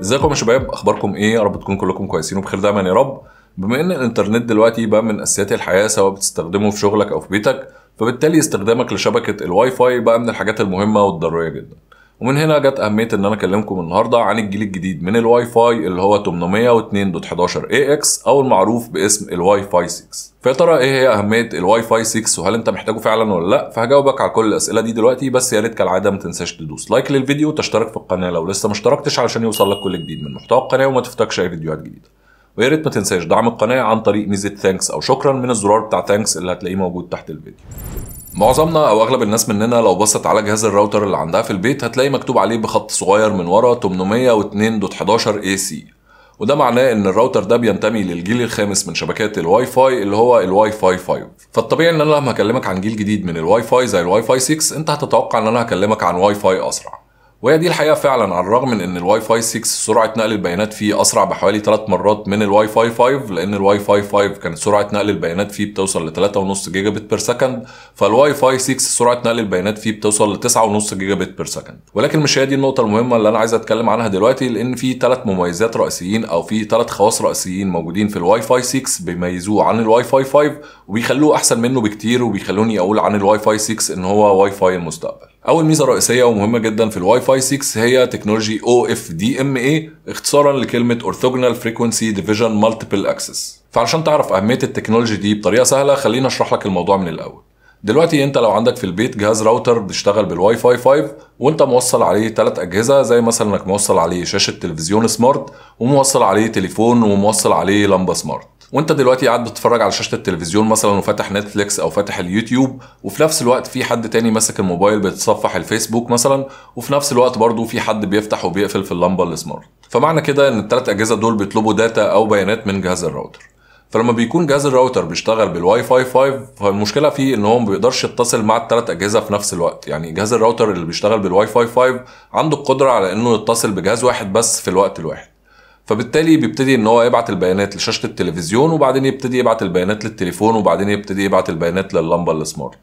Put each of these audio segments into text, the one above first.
ازيكم يا شباب اخباركم ايه يا رب تكون كلكم كويسين وبخير دايما يا رب بما ان الانترنت دلوقتي بقى من اساسيات الحياه سواء بتستخدمه في شغلك او في بيتك فبالتالي استخدامك لشبكه الواي فاي بقى من الحاجات المهمه والضروريه جدا ومن هنا جت اهميه ان انا اكلمكم النهارده عن الجيل الجديد من الواي فاي اللي هو 802.11ax او المعروف باسم الواي فاي 6 فيا ترى ايه هي اهميه الواي فاي 6 وهل انت محتاجه فعلا ولا لا فهجاوبك على كل الاسئله دي دلوقتي بس يا ريت كالعاده ما تنساش تدوس لايك للفيديو وتشترك في القناه لو لسه ما اشتركتش علشان يوصل لك كل جديد من محتوى القناه وما تفتكش اي فيديوهات جديده ويا ريت ما تنساش دعم القناه عن طريق ميزه ثانكس او شكرا من الزرار بتاع ثانكس اللي هتلاقيه موجود تحت الفيديو معظمنا او اغلب الناس مننا لو بصت على جهاز الراوتر اللي عندها في البيت هتلاقي مكتوب عليه بخط صغير من ورا 802.11 AC وده معناه ان الراوتر ده بينتمي للجيل الخامس من شبكات الواي فاي اللي هو الواي فاي 5 فالطبيعي ان انا لما هكلمك عن جيل جديد من الواي فاي زي الواي فاي 6 انت هتتوقع ان انا هكلمك عن واي فاي اسرع وهي دي الحقيقه فعلا على الرغم من ان الواي فاي 6 سرعه نقل البيانات فيه اسرع بحوالي 3 مرات من الواي فاي 5 لان الواي فاي 5 كانت سرعه نقل البيانات فيه بتوصل ل 3.5 جيجا بت بير سكند فالواي فاي 6 سرعه نقل البيانات فيه بتوصل ل 9.5 جيجا بت بير سكند ولكن مش هي دي النقطه المهمه اللي انا عايز اتكلم عنها دلوقتي لان في ثلاث مميزات رئيسيين او في ثلاث خواص رئيسيين موجودين في الواي فاي 6 بيميزوه عن الواي فاي 5 وبيخلوه احسن منه بكتير وبيخلوني اقول عن الواي فاي 6 ان هو واي فاي المستقبل اول ميزه رئيسيه ومهمه جدا في الواي فاي 6 هي تكنولوجي او اف دي ام اي اختصارا لكلمه اورثوجونال فريكونسي ديفيجن مالتيبل اكسس فعشان تعرف اهميه التكنولوجي دي بطريقه سهله خلينا اشرح لك الموضوع من الاول دلوقتي انت لو عندك في البيت جهاز راوتر بيشتغل بالواي فاي 5 وانت موصل عليه ثلاث اجهزه زي مثلا انك موصل عليه شاشه تلفزيون سمارت وموصل عليه تليفون وموصل عليه لمبه سمارت وانت دلوقتي قاعد بتتفرج على شاشه التلفزيون مثلا وفاتح نتفليكس او فاتح اليوتيوب وفي نفس الوقت في حد تاني ماسك الموبايل بيتصفح الفيسبوك مثلا وفي نفس الوقت برضه في حد بيفتح وبيقفل في اللمبه السمارت فمعنى كده ان الثلاث اجهزه دول بيطلبوا داتا او بيانات من جهاز الراوتر فلما بيكون جهاز الراوتر بيشتغل بالواي فاي 5 فالمشكله فيه ان هو ما بيقدرش يتصل مع الثلاث اجهزه في نفس الوقت يعني جهاز الراوتر اللي بيشتغل بالواي فاي 5 عنده القدره على انه يتصل بجهاز واحد بس في الوقت الواحد فبالتالي بيبتدي ان هو يبعت البيانات لشاشه التلفزيون وبعدين يبتدي يبعت البيانات للتليفون وبعدين يبتدي يبعت البيانات لللمبه السمارت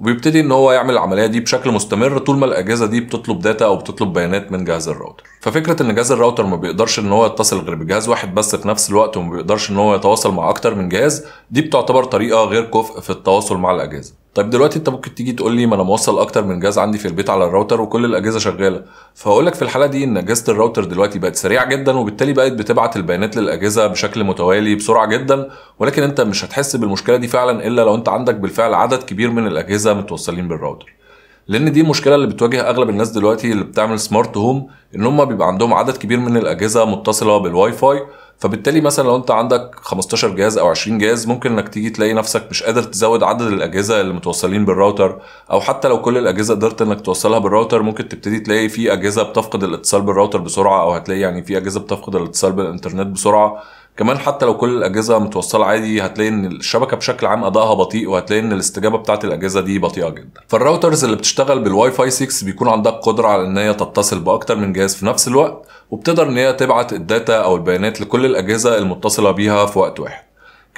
وبيبتدي ان هو يعمل العمليه دي بشكل مستمر طول ما الاجهزه دي بتطلب داتا او بتطلب بيانات من جهاز الراوتر ففكره ان جهاز الراوتر ما بيقدرش ان هو يتصل غير بجهاز واحد بس في نفس الوقت وما بيقدرش ان هو يتواصل مع اكتر من جهاز دي بتعتبر طريقه غير كفء في التواصل مع الاجهزه طيب دلوقتي انت ممكن تيجي تقول لي ما انا موصل اكتر من جهاز عندي في البيت على الراوتر وكل الاجهزه شغاله فهقول لك في الحاله دي ان اجهزه الراوتر دلوقتي بقت سريعه جدا وبالتالي بقت بتبعت البيانات للاجهزه بشكل متوالي بسرعه جدا ولكن انت مش هتحس بالمشكله دي فعلا الا لو انت عندك بالفعل عدد كبير من الاجهزه متوصلين بالراوتر لان دي المشكله اللي بتواجه اغلب الناس دلوقتي اللي بتعمل سمارت هوم ان هم بيبقى عندهم عدد كبير من الاجهزه متصله بالواي فاي فبالتالي مثلا لو انت عندك 15 جهاز او 20 جهاز ممكن انك تيجي تلاقي نفسك مش قادر تزود عدد الاجهزه اللي متوصلين بالراوتر او حتى لو كل الاجهزه قدرت انك توصلها بالراوتر ممكن تبتدي تلاقي في اجهزه بتفقد الاتصال بالراوتر بسرعه او هتلاقي يعني في اجهزه بتفقد الاتصال بالانترنت بسرعه كمان حتى لو كل الاجهزه متوصله عادي هتلاقي ان الشبكه بشكل عام ادائها بطيء وهتلاقي ان الاستجابه بتاعه الاجهزه دي بطيئه جدا فالراوترز اللي بتشتغل بالواي فاي 6 بيكون عندها القدره على ان هي تتصل باكتر من جهاز في نفس الوقت وبتقدر ان هي تبعت الداتا او البيانات لكل الاجهزه المتصله بيها في وقت واحد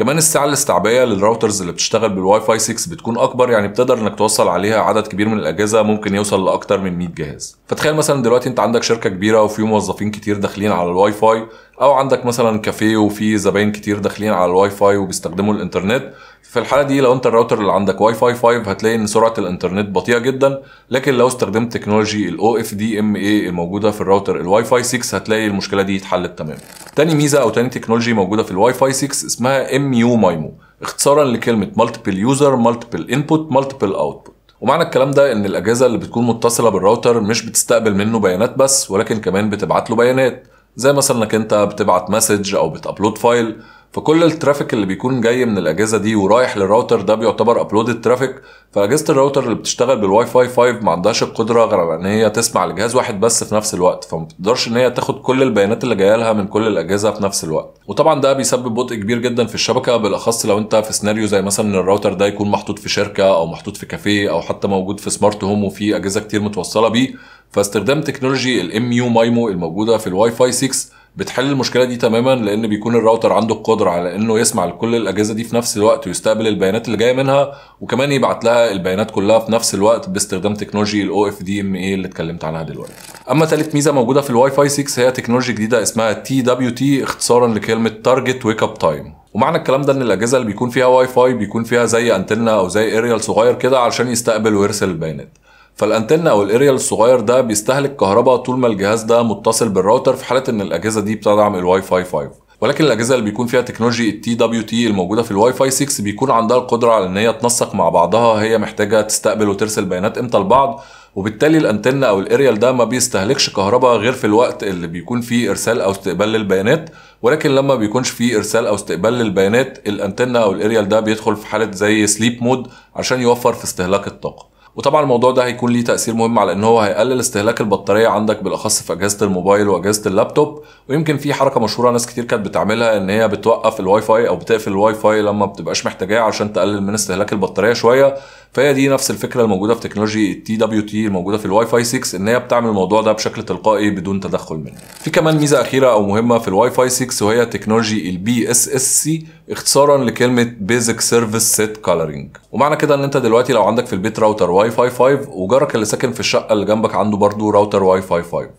كمان السعه الاستعبيه للراوترز اللي بتشتغل بالواي فاي 6 بتكون اكبر يعني بتقدر انك توصل عليها عدد كبير من الاجهزه ممكن يوصل لاكتر من 100 جهاز فتخيل مثلا دلوقتي انت عندك شركه كبيره وفي موظفين كتير داخلين على الواي فاي او عندك مثلا كافيه وفي زباين كتير داخلين على الواي فاي وبيستخدموا الانترنت في الحاله دي لو انت الراوتر اللي عندك واي فاي 5 هتلاقي ان سرعه الانترنت بطيئه جدا لكن لو استخدمت تكنولوجي الاو اف دي ام اي الموجوده في الراوتر الواي فاي 6 هتلاقي المشكله دي اتحلت تماما تاني ميزه او تاني تكنولوجي موجوده في الواي فاي 6 اسمها ام يو مايمو اختصارا لكلمه مالتيبل يوزر مالتيبل انبوت مالتيبل اوتبوت ومعنى الكلام ده ان الاجهزه اللي بتكون متصله بالراوتر مش بتستقبل منه بيانات بس ولكن كمان بتبعت له بيانات زي مثلا انك انت بتبعت مسج او بتابلود فايل فكل الترافيك اللي بيكون جاي من الاجهزه دي ورايح للراوتر ده بيعتبر ابلودد ترافيك فاجهزه الراوتر اللي بتشتغل بالواي فاي 5 ما عندهاش القدره غير ان هي تسمع لجهاز واحد بس في نفس الوقت فما بتقدرش ان هي تاخد كل البيانات اللي جايه لها من كل الاجهزه في نفس الوقت وطبعا ده بيسبب بطء كبير جدا في الشبكه بالاخص لو انت في سيناريو زي مثلا ان الراوتر ده يكون محطوط في شركه او محطوط في كافيه او حتى موجود في سمارت هوم وفي اجهزه كتير متوصله بيه فاستخدام تكنولوجي الام يو مايمو الموجوده في الواي فاي 6 بتحل المشكله دي تماما لان بيكون الراوتر عنده القدره على انه يسمع لكل الاجهزه دي في نفس الوقت ويستقبل البيانات اللي جايه منها وكمان يبعت لها البيانات كلها في نفس الوقت باستخدام تكنولوجي الاو اف دي ام اي اللي اتكلمت عنها دلوقتي. اما ثالث ميزه موجوده في الواي فاي 6 هي تكنولوجي جديده اسمها تي دبليو تي اختصارا لكلمه تارجت ويك اب تايم ومعنى الكلام ده ان الاجهزه اللي بيكون فيها واي فاي بيكون فيها زي انتنه او زي اريال صغير كده علشان يستقبل ويرسل البيانات فالانتنة او الاريال الصغير ده بيستهلك كهرباء طول ما الجهاز ده متصل بالراوتر في حاله ان الاجهزه دي بتدعم الواي فاي 5 ولكن الاجهزه اللي بيكون فيها تكنولوجي التي دبليو تي الموجوده في الواي فاي 6 بيكون عندها القدره على ان هي تنسق مع بعضها هي محتاجه تستقبل وترسل بيانات امتى لبعض وبالتالي الانتنة او الاريال ده ما بيستهلكش كهرباء غير في الوقت اللي بيكون فيه ارسال او استقبال للبيانات ولكن لما بيكونش فيه ارسال او استقبال للبيانات الانتنة او الاريال ده بيدخل في حاله زي سليب مود عشان يوفر في استهلاك الطاقه وطبعا الموضوع ده هيكون ليه تاثير مهم على ان هو هيقلل استهلاك البطاريه عندك بالاخص في اجهزه الموبايل واجهزه اللابتوب ويمكن في حركه مشهوره ناس كتير كانت بتعملها ان هي بتوقف الواي فاي او بتقفل الواي فاي لما بتبقاش محتاجاه عشان تقلل من استهلاك البطاريه شويه فهي دي نفس الفكره الموجوده في تكنولوجي التي دبليو تي الموجوده في الواي فاي 6 ان هي بتعمل الموضوع ده بشكل تلقائي بدون تدخل منه في كمان ميزه اخيره او مهمه في الواي فاي 6 وهي تكنولوجي البي اس اس سي اختصارا لكلمه بيزك سيرفيس سيت كالرينج ومعنى كده ان انت دلوقتي لو عندك في البيت راوتر واي فاي 5 وجارك اللي ساكن في الشقه اللي جنبك عنده برضه راوتر واي فاي 5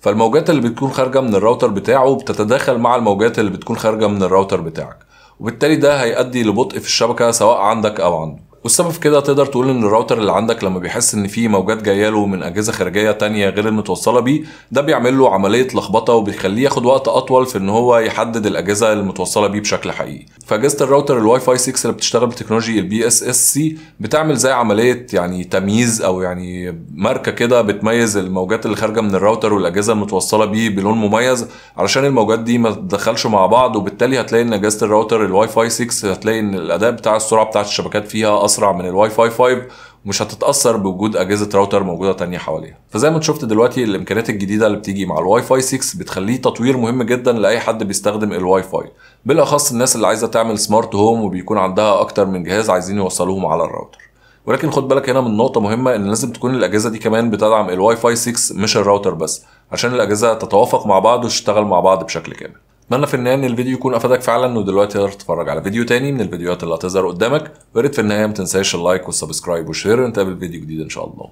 فالموجات اللي بتكون خارجه من الراوتر بتاعه بتتداخل مع الموجات اللي بتكون خارجه من الراوتر بتاعك وبالتالي ده هيؤدي لبطء في الشبكه سواء عندك او عنده والسبب في كده تقدر تقول ان الراوتر اللي عندك لما بيحس ان في موجات جايه له من اجهزه خارجيه تانية غير المتوصله بيه ده بيعمل له عمليه لخبطه وبيخليه ياخد وقت اطول في ان هو يحدد الاجهزه المتوصله بيه بشكل حقيقي فاجهزه الراوتر الواي فاي 6 اللي بتشتغل بتكنولوجي البي اس اس سي بتعمل زي عمليه يعني تمييز او يعني ماركه كده بتميز الموجات اللي خارجه من الراوتر والاجهزه المتوصله بيه بلون مميز علشان الموجات دي ما تدخلش مع بعض وبالتالي هتلاقي ان اجهزه الراوتر الواي فاي 6 هتلاقي ان الاداء بتاع السرعه بتاعه الشبكات فيها اسرع من الواي فاي 5 ومش هتتاثر بوجود اجهزه راوتر موجوده تانية حواليها فزي ما انت شفت دلوقتي الامكانيات الجديده اللي بتيجي مع الواي فاي 6 بتخليه تطوير مهم جدا لاي حد بيستخدم الواي فاي بالاخص الناس اللي عايزه تعمل سمارت هوم وبيكون عندها اكتر من جهاز عايزين يوصلوهم على الراوتر ولكن خد بالك هنا من نقطه مهمه ان لازم تكون الاجهزه دي كمان بتدعم الواي فاي 6 مش الراوتر بس عشان الاجهزه تتوافق مع بعض وتشتغل مع بعض بشكل كامل اتمنى في النهايه ان الفيديو يكون افادك فعلا ودلوقتي تقدر تتفرج على فيديو تاني من الفيديوهات اللي هتظهر قدامك ويا ريت في النهايه ما تنساش اللايك والسبسكرايب والشير ونتقابل فيديو جديد ان شاء الله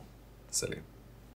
سلام